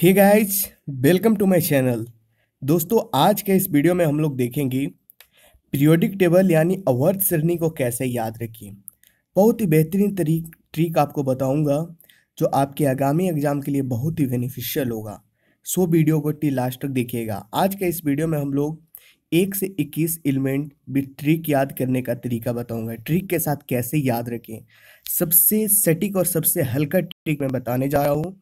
hey guys welcome to my channel दोस्तों आज के इस वीडियो में हम लोग देखेंगे पीरियोडिक टेबल यानी अवर्थ सरणी को कैसे याद रखें बहुत ही बेहतरीन तरीक ट्रिक आपको बताऊंगा जो आपके आगामी एग्ज़ाम के लिए बहुत ही बेनिफिशियल होगा सो वीडियो को टी लास्ट तक देखिएगा आज के इस वीडियो में हम लोग एक से इक्कीस एलिमेंट भी ट्रिक याद करने का तरीका बताऊँगा ट्रिक के साथ कैसे याद रखें सबसे सटीक और सबसे हल्का ट्रिक मैं बताने जा रहा हूँ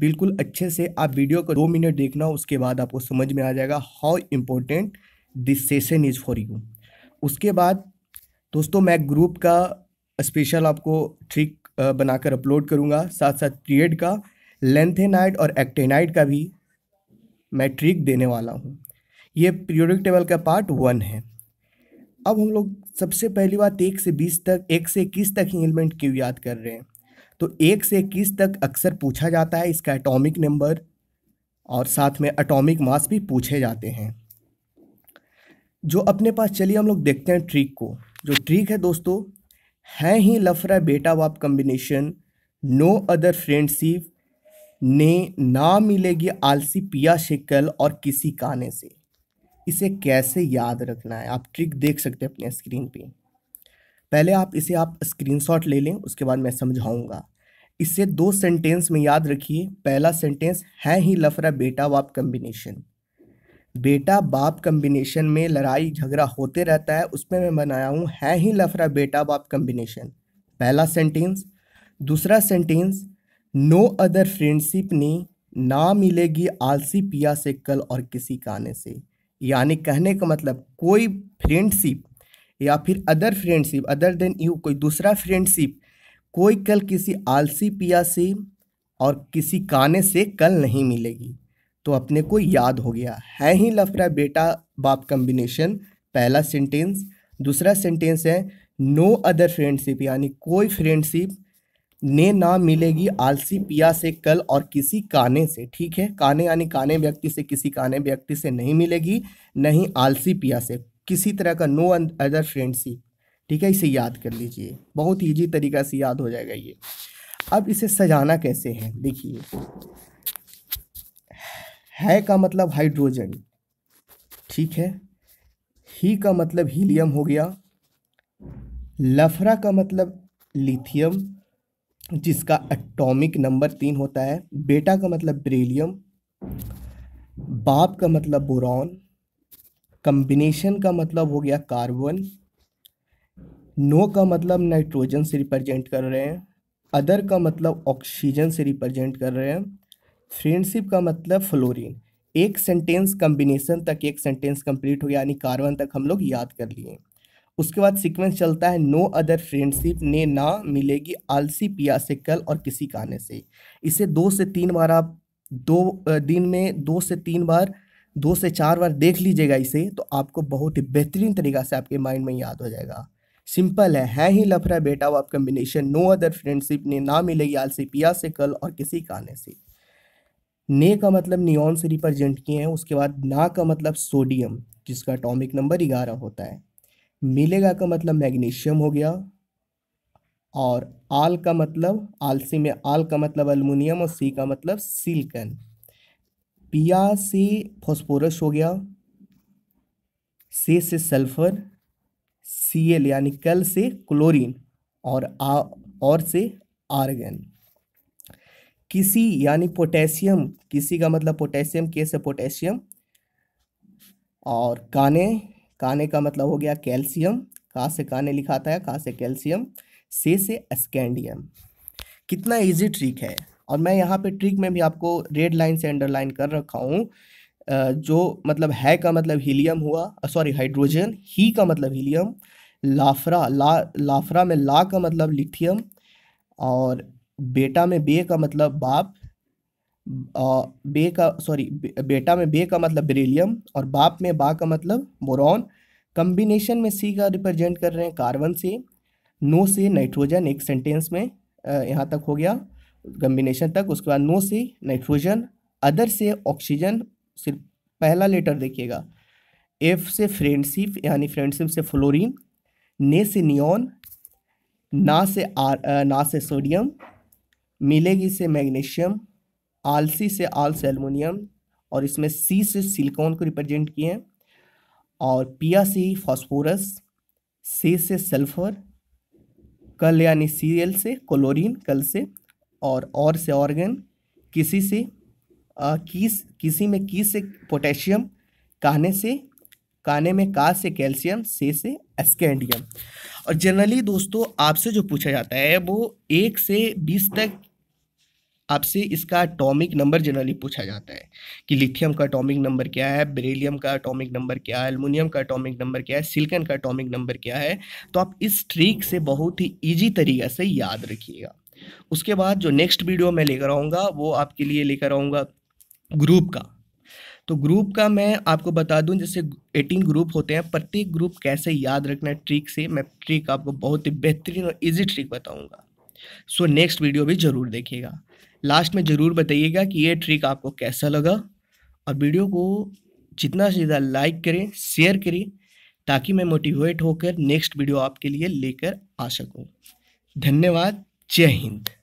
बिल्कुल अच्छे से आप वीडियो को दो मिनट देखना उसके बाद आपको समझ में आ जाएगा how important this session is for you उसके बाद दोस्तों मैं ग्रुप का स्पेशल आपको ट्रिक बनाकर अपलोड करूँगा साथ साथ पीरियड का लेंथेनाइट और एक्टेनाइट का भी मैं ट्रिक देने वाला हूँ ये पीरियोडिक टेबल का पार्ट वन है अब हम लोग सबसे पहली बात एक से बीस तक एक से इक्कीस तक ही एलिमेंट क्यों याद कर रहे हैं तो एक से इक्कीस तक अक्सर पूछा जाता है इसका एटॉमिक नंबर और साथ में एटॉमिक मास भी पूछे जाते हैं जो अपने पास चलिए हम लोग देखते हैं ट्रिक को जो ट्रिक है दोस्तों है ही लफरा बेटा बाप कम्बिनेशन नो अदर फ्रेंडशिप ने ना मिलेगी आलसी पिया शिकल और किसी काने से इसे कैसे याद रखना है आप ट्रिक देख सकते हैं अपने स्क्रीन पे पहले आप इसे आप स्क्रीनशॉट ले लें उसके बाद मैं समझाऊंगा इसे दो सेंटेंस में याद रखिए पहला सेंटेंस है ही लफरा बेटा बाप कम्बिनेशन बेटा बाप कम्बिनेशन में लड़ाई झगड़ा होते रहता है उसमें मैं बनाया हूँ है ही लफरा बेटा बाप कम्बिनेशन पहला सेंटेंस दूसरा सेंटेंस नो अदर फ्रेंडशिप ने ना मिलेगी आलसी पिया से कल और किसी काने से यानी कहने का मतलब कोई फ्रेंडशिप या फिर other friendship other then you कोई दूसरा फ्रेंडशिप कोई कल किसी आलसी पिया से और किसी काने से कल नहीं मिलेगी तो अपने को याद हो गया है ही लफड़ा बेटा बाप कम्बिनेशन पहला सेंटेंस दूसरा सेंटेंस है नो अदर फ्रेंडशिप यानी कोई फ्रेंडशिप ने ना मिलेगी आलसी पिया से कल और किसी काने से ठीक है काने यानी काने व्यक्ति से किसी काने व्यक्ति से नहीं मिलेगी नहीं आलसी पिया से किसी तरह का नो अदर फ्रेंडशिप ठीक है इसे याद कर लीजिए बहुत ईजी तरीका से याद हो जाएगा ये अब इसे सजाना कैसे है देखिए है का मतलब हाइड्रोजन ठीक है ही का मतलब हीलियम हो गया लफरा का मतलब लिथियम जिसका एटॉमिक नंबर तीन होता है बेटा का मतलब ब्रेलियम बाप का मतलब बोरॉन कम्बिनेशन का मतलब हो गया कार्बन नो का मतलब नाइट्रोजन से रिप्रेजेंट कर रहे हैं अदर का मतलब ऑक्सीजन से रिप्रेजेंट कर रहे हैं फ्रेंडशिप का मतलब फ्लोरीन एक सेंटेंस कम्बिनेशन तक एक सेंटेंस कंप्लीट हो गया यानी कार्बन तक हम लोग याद कर लिए उसके बाद सीक्वेंस चलता है नो अदर फ्रेंडशिप ने ना मिलेगी आलसी पिया से कल और किसी काने से इसे दो से तीन बार आप दो दिन में दो से तीन बार दो से चार बार देख लीजिएगा इसे तो आपको बहुत ही बेहतरीन तरीका से आपके माइंड में याद हो जाएगा सिंपल है है ही लफड़ा बेटा वो आप कम्बिनेशन नो अदर फ्रेंडशिप ने ना मिलेगी याल से पिया से कल और किसी काने से ने का मतलब नियॉन से रिप्रेजेंट किए हैं उसके बाद ना का मतलब सोडियम जिसका अटोमिक नंबर ग्यारह होता है मिलेगा का मतलब मैग्नीशियम हो गया और आल का मतलब आलसी में आल का मतलब अलमुनियम और सी का मतलब सिल्कन पिया से फॉस्फोरस हो गया से से सल्फर सी एल यानी कल से क्लोरीन और आ और से आर्गन किसी यानी पोटेशियम किसी का मतलब पोटेशियम के से पोटेशियम और काने काने का मतलब हो गया कैल्शियम का से काने लिखाता है का से कैल्शियम से से स्कैंडियम कितना इजी ट्रिक है और मैं यहाँ पे ट्रिक में भी आपको रेड लाइन से अंडरलाइन कर रखा हूँ जो मतलब है का मतलब हीलियम हुआ सॉरी हाइड्रोजन ही का मतलब हीलियम लाफरा ला लाफरा में ला का मतलब लिथियम और बेटा में बे का मतलब बाप बे का सॉरी बे, बेटा में बे का मतलब बेरिलियम और बाप में बा का मतलब बोरॉन कम्बिनेशन में सी का रिप्रेजेंट कर रहे हैं कार्बन से नो से नाइट्रोजन एक सेंटेंस में यहाँ तक हो गया कम्बिनेशन तक उसके बाद नो से नाइट्रोजन अदर से ऑक्सीजन सिर्फ पहला लेटर देखिएगा एफ से फ्रेंडशिप यानी फ्रेंडशिप से फ्लोरीन ने से नियॉन ना से आर ना से सोडियम मिलेगी से मैग्नीशियम आलसी से आल से एलमोनियम और इसमें सी से सिलिकॉन को रिप्रेजेंट किए हैं और पिया सी फॉस्फोरस से से सल्फर कल यानी सीरियल से क्लोरीन कल से और और से ऑर्गन किसी से कीस किसी में की से पोटेशियम काने से काने में का से कैल्शियम से से एस्केंडियम और जनरली दोस्तों आपसे जो पूछा जाता है वो एक से बीस तक आपसे इसका अटोमिक नंबर जनरली पूछा जाता है कि लिथियम का अटोमिक नंबर क्या है बेरिलियम का अटोमिक नंबर क्या है एलमिनियम का अटोमिक नंबर क्या है सिल्कन का अटोमिक नंबर क्या है तो आप इस ट्रिक से बहुत ही ईजी तरीके से याद रखिएगा उसके बाद जो नेक्स्ट वीडियो मैं लेकर आऊँगा वो आपके लिए लेकर आऊँगा ग्रुप का तो ग्रुप का मैं आपको बता दूं जैसे 18 ग्रुप होते हैं प्रत्येक ग्रुप कैसे याद रखना है ट्रिक से मैं ट्रिक आपको बहुत ही बेहतरीन और इजी ट्रिक बताऊंगा सो नेक्स्ट वीडियो भी ज़रूर देखिएगा लास्ट में ज़रूर बताइएगा कि ये ट्रिक आपको कैसा लगा और वीडियो को जितना से ज़्यादा लाइक करें शेयर करें ताकि मैं मोटिवेट होकर नेक्स्ट वीडियो आपके लिए लेकर आ सकूँ धन्यवाद जय हिंद